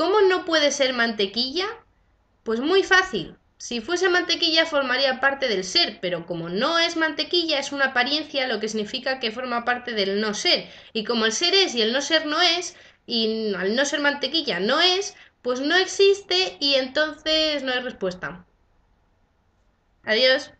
¿Cómo no puede ser mantequilla? Pues muy fácil. Si fuese mantequilla formaría parte del ser, pero como no es mantequilla es una apariencia, lo que significa que forma parte del no ser. Y como el ser es y el no ser no es, y al no ser mantequilla no es, pues no existe y entonces no hay respuesta. Adiós.